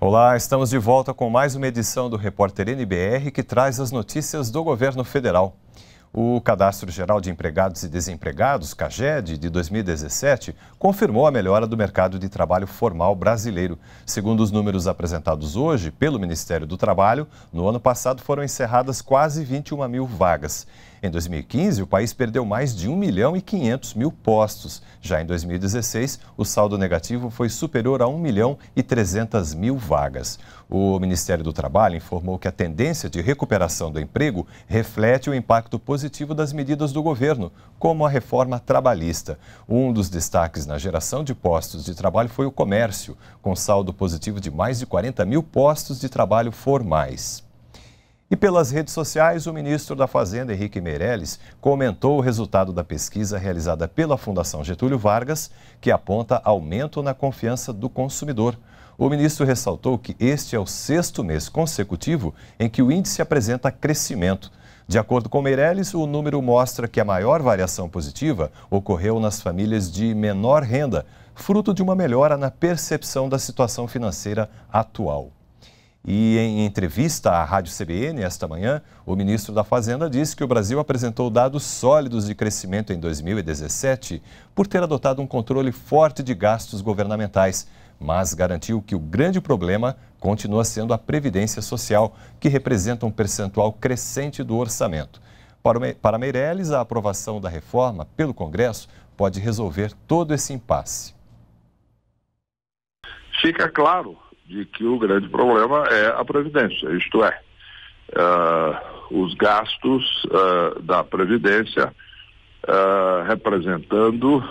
Olá, estamos de volta com mais uma edição do Repórter NBR que traz as notícias do governo federal. O Cadastro Geral de Empregados e Desempregados, CAGED, de 2017, confirmou a melhora do mercado de trabalho formal brasileiro. Segundo os números apresentados hoje pelo Ministério do Trabalho, no ano passado foram encerradas quase 21 mil vagas. Em 2015, o país perdeu mais de 1 milhão e 500 mil postos. Já em 2016, o saldo negativo foi superior a 1 milhão e 300 mil vagas. O Ministério do Trabalho informou que a tendência de recuperação do emprego reflete o impacto positivo das medidas do governo, como a reforma trabalhista. Um dos destaques na geração de postos de trabalho foi o comércio, com saldo positivo de mais de 40 mil postos de trabalho formais. E pelas redes sociais, o ministro da Fazenda, Henrique Meirelles, comentou o resultado da pesquisa realizada pela Fundação Getúlio Vargas, que aponta aumento na confiança do consumidor. O ministro ressaltou que este é o sexto mês consecutivo em que o índice apresenta crescimento. De acordo com Meirelles, o número mostra que a maior variação positiva ocorreu nas famílias de menor renda, fruto de uma melhora na percepção da situação financeira atual. E em entrevista à Rádio CBN esta manhã, o ministro da Fazenda disse que o Brasil apresentou dados sólidos de crescimento em 2017 por ter adotado um controle forte de gastos governamentais, mas garantiu que o grande problema continua sendo a previdência social, que representa um percentual crescente do orçamento. Para Meirelles, a aprovação da reforma pelo Congresso pode resolver todo esse impasse. Fica claro de que o grande problema é a Previdência, isto é, uh, os gastos uh, da Previdência uh, representando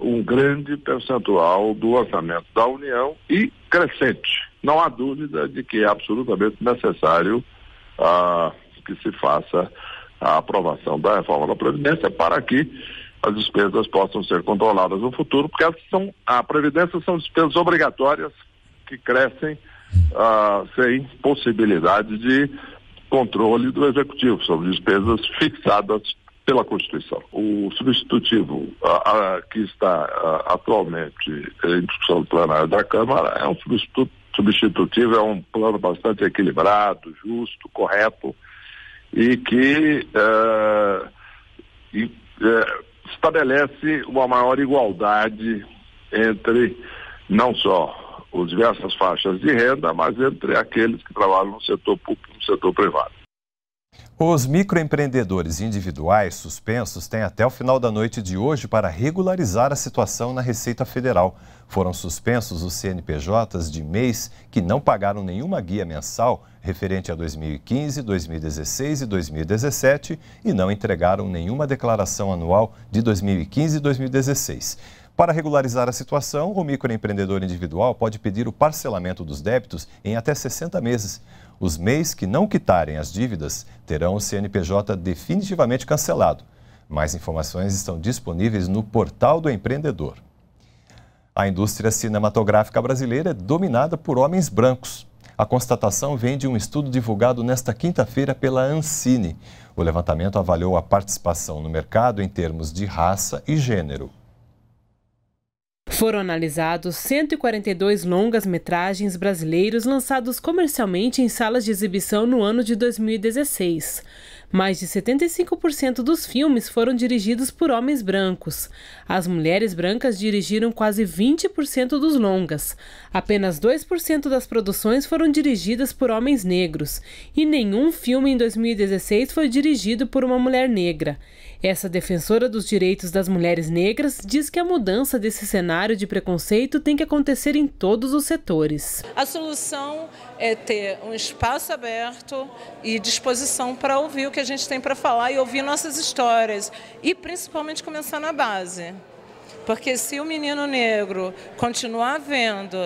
um grande percentual do orçamento da União e crescente. Não há dúvida de que é absolutamente necessário ah, que se faça a aprovação da reforma da Previdência para que as despesas possam ser controladas no futuro, porque elas são, a Previdência são despesas obrigatórias que crescem ah, sem possibilidade de controle do executivo sobre despesas fixadas pela Constituição. O substitutivo ah, ah, que está atualmente em discussão do plenário da Câmara é um substitutivo, é um plano bastante equilibrado, justo, correto e que e, é, estabelece uma maior igualdade entre não só por diversas faixas de renda, mas entre aqueles que trabalham no setor público e no setor privado. Os microempreendedores individuais suspensos têm até o final da noite de hoje para regularizar a situação na Receita Federal. Foram suspensos os CNPJs de mês que não pagaram nenhuma guia mensal referente a 2015, 2016 e 2017 e não entregaram nenhuma declaração anual de 2015 e 2016. Para regularizar a situação, o microempreendedor individual pode pedir o parcelamento dos débitos em até 60 meses. Os MEIs que não quitarem as dívidas terão o CNPJ definitivamente cancelado. Mais informações estão disponíveis no portal do empreendedor. A indústria cinematográfica brasileira é dominada por homens brancos. A constatação vem de um estudo divulgado nesta quinta-feira pela Ancine. O levantamento avaliou a participação no mercado em termos de raça e gênero. Foram analisados 142 longas-metragens brasileiros lançados comercialmente em salas de exibição no ano de 2016. Mais de 75% dos filmes foram dirigidos por homens brancos. As mulheres brancas dirigiram quase 20% dos longas. Apenas 2% das produções foram dirigidas por homens negros. E nenhum filme em 2016 foi dirigido por uma mulher negra. Essa defensora dos direitos das mulheres negras diz que a mudança desse cenário de preconceito tem que acontecer em todos os setores. A solução é ter um espaço aberto e disposição para ouvir o que a gente tem para falar e ouvir nossas histórias e principalmente começar na base. Porque se o menino negro continuar vendo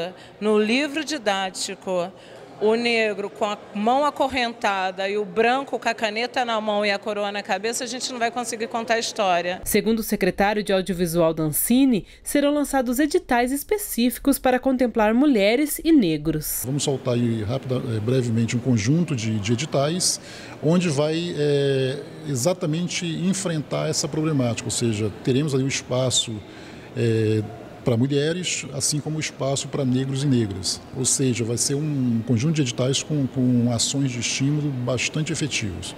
no livro didático o negro com a mão acorrentada e o branco com a caneta na mão e a coroa na cabeça, a gente não vai conseguir contar a história. Segundo o secretário de Audiovisual da Ancine, serão lançados editais específicos para contemplar mulheres e negros. Vamos soltar aí eh, brevemente um conjunto de, de editais, onde vai é, exatamente enfrentar essa problemática, ou seja, teremos ali o um espaço. É, para mulheres, assim como espaço para negros e negras. Ou seja, vai ser um conjunto de editais com, com ações de estímulo bastante efetivos.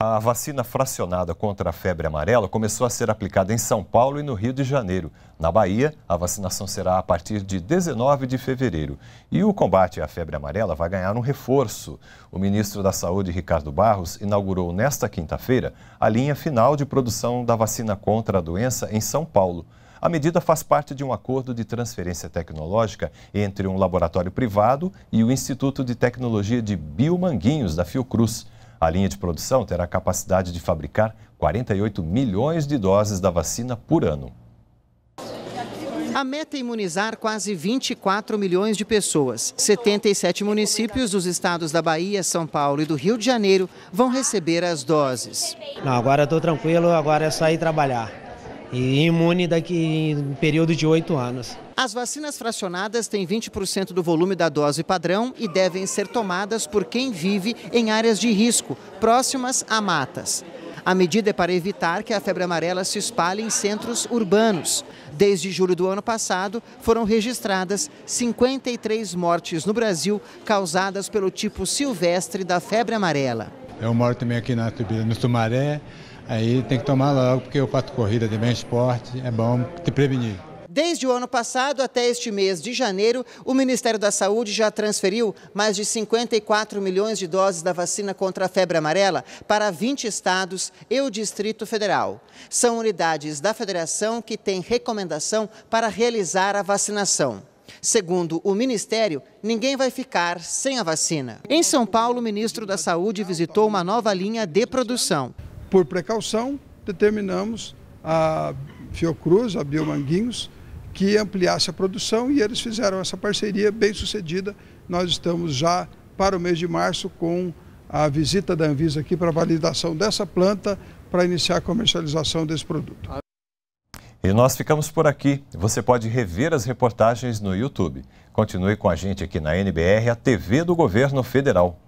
A vacina fracionada contra a febre amarela começou a ser aplicada em São Paulo e no Rio de Janeiro. Na Bahia, a vacinação será a partir de 19 de fevereiro. E o combate à febre amarela vai ganhar um reforço. O ministro da Saúde, Ricardo Barros, inaugurou nesta quinta-feira a linha final de produção da vacina contra a doença em São Paulo. A medida faz parte de um acordo de transferência tecnológica entre um laboratório privado e o Instituto de Tecnologia de Biomanguinhos, da Fiocruz. A linha de produção terá capacidade de fabricar 48 milhões de doses da vacina por ano. A meta é imunizar quase 24 milhões de pessoas. 77 municípios dos estados da Bahia, São Paulo e do Rio de Janeiro vão receber as doses. Não, agora estou tranquilo, agora é sair trabalhar e imune daqui em período de oito anos. As vacinas fracionadas têm 20% do volume da dose padrão e devem ser tomadas por quem vive em áreas de risco, próximas a matas. A medida é para evitar que a febre amarela se espalhe em centros urbanos. Desde julho do ano passado, foram registradas 53 mortes no Brasil causadas pelo tipo silvestre da febre amarela. É moro morte também aqui na no Sumaré, Aí tem que tomar logo, porque o pato corrida de bem esporte, é bom te prevenir. Desde o ano passado até este mês de janeiro, o Ministério da Saúde já transferiu mais de 54 milhões de doses da vacina contra a febre amarela para 20 estados e o Distrito Federal. São unidades da federação que têm recomendação para realizar a vacinação. Segundo o Ministério, ninguém vai ficar sem a vacina. Em São Paulo, o ministro da Saúde visitou uma nova linha de produção. Por precaução, determinamos a Fiocruz, a Biomanguinhos, que ampliasse a produção e eles fizeram essa parceria bem sucedida. Nós estamos já para o mês de março com a visita da Anvisa aqui para validação dessa planta para iniciar a comercialização desse produto. E nós ficamos por aqui. Você pode rever as reportagens no YouTube. Continue com a gente aqui na NBR, a TV do Governo Federal.